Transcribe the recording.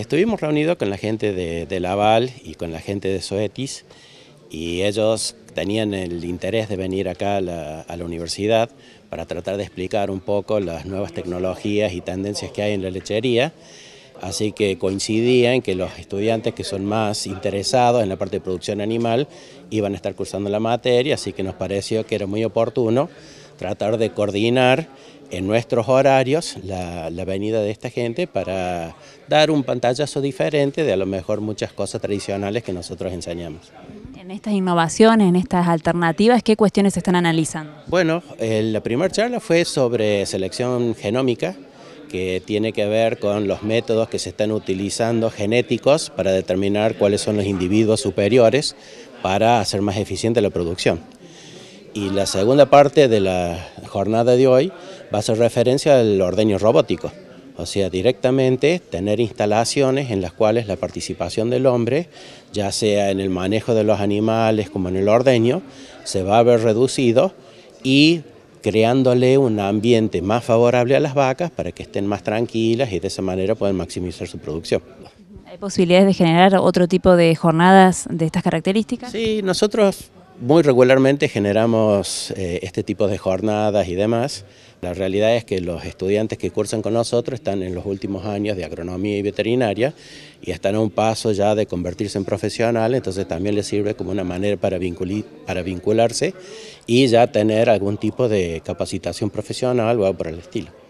Estuvimos reunidos con la gente de, Laval y con la gente de Soetis y ellos tenían el interés de venir acá a la, a la, universidad para tratar de explicar un poco las nuevas tecnologías y tendencias que hay en la lechería. Así que coincidía en que los estudiantes que son más interesados en la parte de producción animal iban a estar cursando la materia, así que nos pareció que era muy oportuno tratar de coordinar en nuestros horarios la, venida de esta gente para dar un pantallazo diferente de a lo mejor muchas cosas tradicionales que nosotros enseñamos. En estas innovaciones, en estas alternativas, ¿qué cuestiones se están analizando? Bueno, la primera charla fue sobre selección genómica, que tiene que ver con los métodos que se están utilizando genéticos para determinar cuáles son los individuos superiores para hacer más eficiente la producción. Y la segunda parte de la jornada de hoy va a ser referencia al ordeño robótico, o sea, directamente tener instalaciones en las cuales la participación del hombre, ya sea en el manejo de los animales como en el ordeño, se va a ver reducido y creándole un ambiente más favorable a las vacas para que estén más tranquilas y de esa manera pueden maximizar su producción. ¿Hay posibilidades de generar otro tipo de jornadas de estas características? Sí, nosotros muy regularmente generamos eh, este tipo de jornadas y demás. La realidad es que los estudiantes que cursan con nosotros están en los últimos años de agronomía y veterinaria y están a un paso ya de convertirse en profesional, entonces también les sirve como una manera para, para vincularse y ya tener algún tipo de capacitación profesional o algo por el estilo.